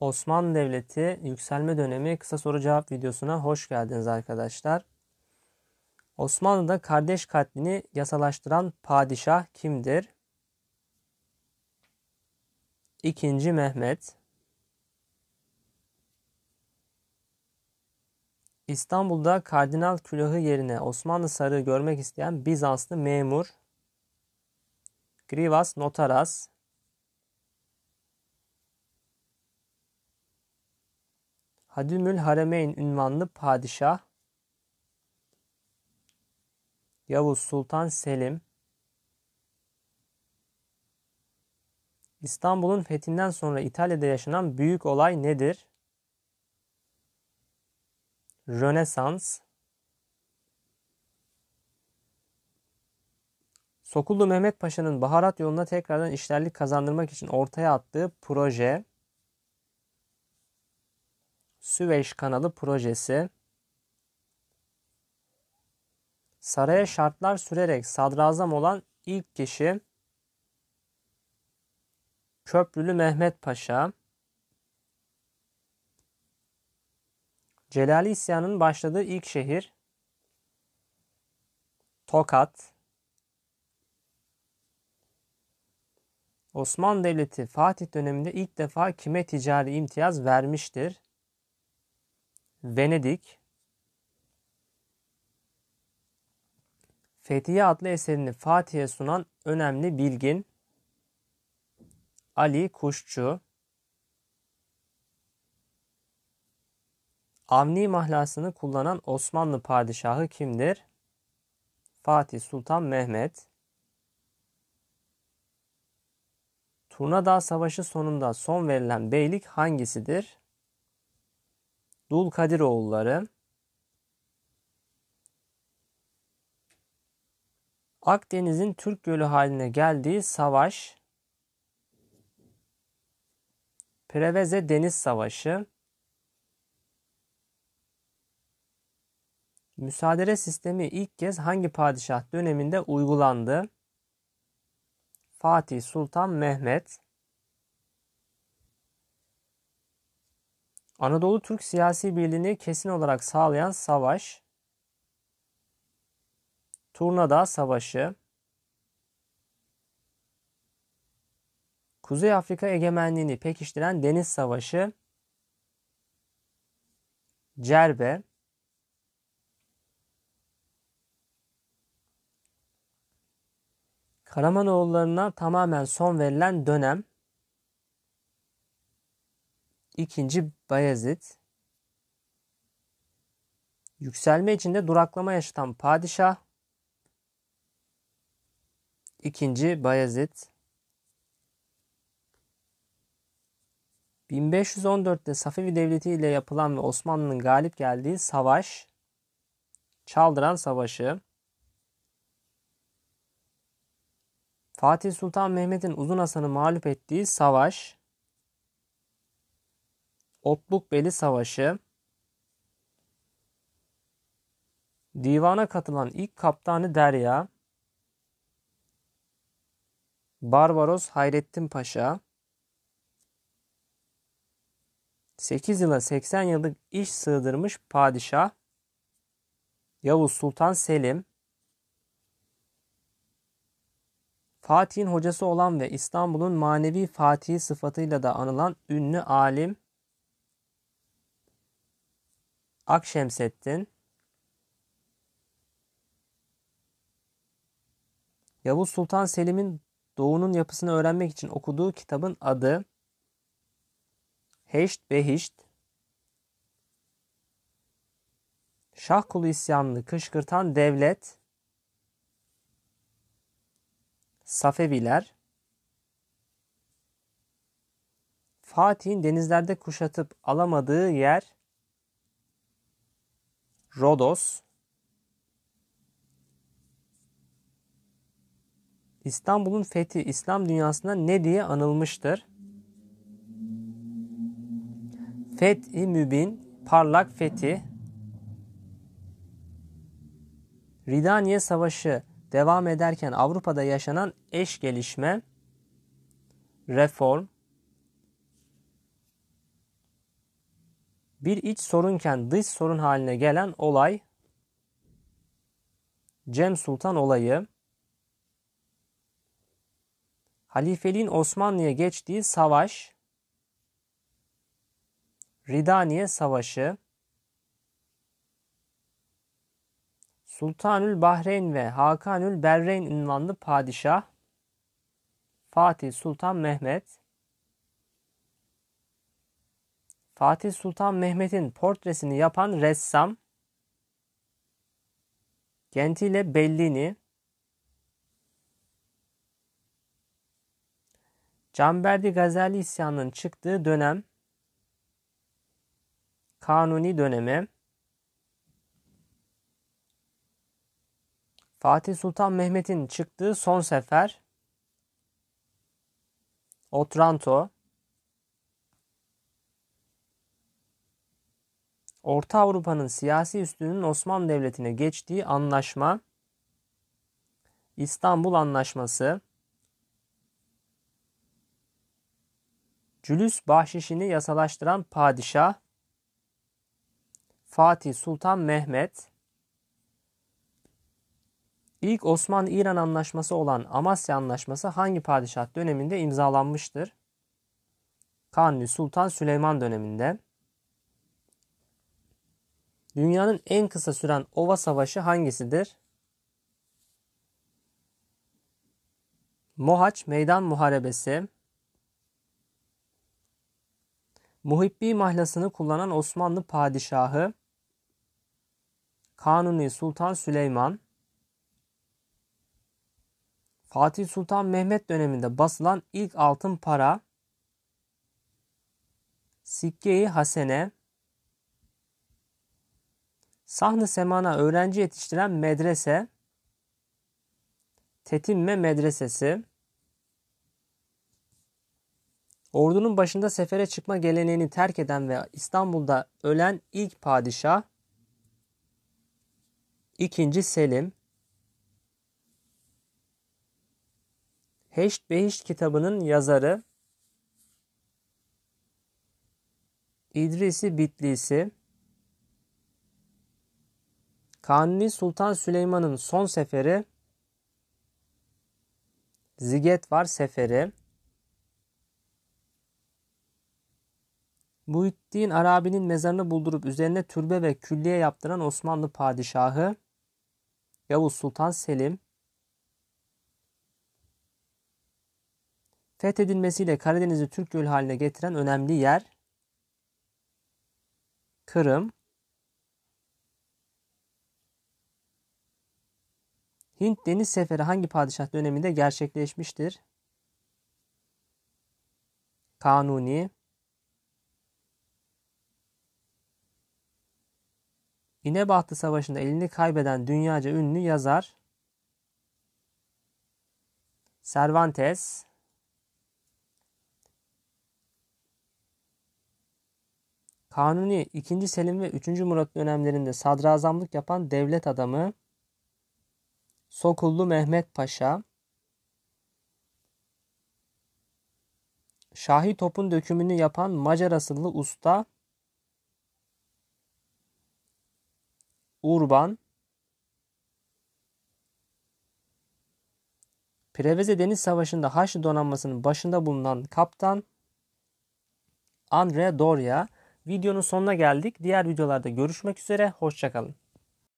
Osmanlı Devleti Yükselme Dönemi kısa soru cevap videosuna hoş geldiniz arkadaşlar. Osmanlı'da kardeş katlini yasalaştıran padişah kimdir? İkinci Mehmet. İstanbul'da kardinal külahı yerine Osmanlı sarığı görmek isteyen Bizanslı memur Grivas Notaras Hadimül Haremeyn ünvanlı padişah Yavuz Sultan Selim İstanbul'un fethinden sonra İtalya'da yaşanan büyük olay nedir? Rönesans Sokullu Mehmet Paşa'nın baharat yoluna tekrardan işlerlik kazandırmak için ortaya attığı proje Süveyş Kanalı projesi saraya şartlar sürerek sadrazam olan ilk kişi Köprülü Mehmet Paşa Celali İsyan'ın başladığı ilk şehir Tokat Osmanlı Devleti Fatih döneminde ilk defa kime ticari imtiyaz vermiştir? Venedik, Fethiye adlı eserini Fatih'e sunan önemli bilgin Ali Kuşçu, Avni mahlasını kullanan Osmanlı padişahı kimdir? Fatih Sultan Mehmet. Turnadağ Savaşı sonunda son verilen beylik hangisidir? Dul Dulkadiroğulları Akdeniz'in Türk Gölü haline geldiği savaş Preveze Deniz Savaşı Müsaadele sistemi ilk kez hangi padişah döneminde uygulandı? Fatih Sultan Mehmet Anadolu Türk siyasi birliğini kesin olarak sağlayan savaş, Turnadağ Savaşı, Kuzey Afrika egemenliğini pekiştiren Deniz Savaşı, Cerbe, Karamanoğullarına tamamen son verilen dönem, ikinci Bayezid yükselme içinde duraklama yaşatan padişah ikinci Bayezid 1514'te Safevi Devleti ile yapılan ve Osmanlı'nın galip geldiği savaş Çaldıran Savaşı Fatih Sultan Mehmet'in Uzun Hasan'ı mağlup ettiği savaş Beli Savaşı Divana katılan ilk kaptanı Derya Barbaros Hayrettin Paşa 8 yıla 80 yıllık iş sığdırmış padişah Yavuz Sultan Selim Fatih'in hocası olan ve İstanbul'un manevi fatihi sıfatıyla da anılan ünlü alim Akşemseddin Yavuz Sultan Selim'in doğunun yapısını öğrenmek için okuduğu kitabın adı Heşt Behişt Şah kulu isyanlı kışkırtan devlet Safeviler Fatih'in denizlerde kuşatıp alamadığı yer Rodos, İstanbul'un fethi İslam dünyasında ne diye anılmıştır? Fethi mübin, parlak fethi, Ridaniye Savaşı devam ederken Avrupa'da yaşanan eş gelişme, reform, bir iç sorunken dış sorun haline gelen olay Cem Sultan olayı halifeliğin Osmanlı'ya geçtiği savaş Ridaniye Savaşı Sultanül Bahreyn ve Hakanül Berreyn ünvanlı padişah Fatih Sultan Mehmet Fatih Sultan Mehmet'in portresini yapan ressam Gentile Bellini Canberdi Gazali isyanının çıktığı dönem Kanuni dönemi Fatih Sultan Mehmet'in çıktığı son sefer Otranto Orta Avrupa'nın siyasi üstünün Osmanlı Devleti'ne geçtiği anlaşma İstanbul Anlaşması Cülüs bahşişini yasalaştıran padişah Fatih Sultan Mehmet İlk Osmanlı-İran anlaşması olan Amasya Anlaşması hangi padişah döneminde imzalanmıştır? Kanuni Sultan Süleyman döneminde. Dünyanın en kısa süren ova savaşı hangisidir? Mohaç Meydan Muharebesi Muhibbi mahlasını kullanan Osmanlı padişahı Kanuni Sultan Süleyman Fatih Sultan Mehmet döneminde basılan ilk altın para Sikke-i Hasene Sahne semana öğrenci yetiştiren medrese, Tetimme Medresesi, ordunun başında sefere çıkma geleneğini terk eden ve İstanbul'da ölen ilk padişah, İkinci Selim, Heşt Behişt kitabının yazarı, İdrisi Bitlisi, Kanuni Sultan Süleyman'ın son seferi Ziget var seferi. Muhittin Arabi'nin mezarını buldurup üzerine türbe ve külliye yaptıran Osmanlı padişahı Yavuz Sultan Selim fethedilmesiyle Karadeniz'i Türk Gölü haline getiren önemli yer Kırım Hint deniz seferi hangi padişah döneminde gerçekleşmiştir? Kanuni İnebahtı Savaşı'nda elini kaybeden dünyaca ünlü yazar Cervantes Kanuni 2. Selim ve 3. Murat dönemlerinde sadrazamlık yapan devlet adamı Sokullu Mehmet Paşa, Şahi topun dökümünü yapan Macar asıllı usta Urban Preveze Deniz Savaşı'nda Haçlı donanmasının başında bulunan kaptan Andre Doria. Videonun sonuna geldik. Diğer videolarda görüşmek üzere. Hoşçakalın.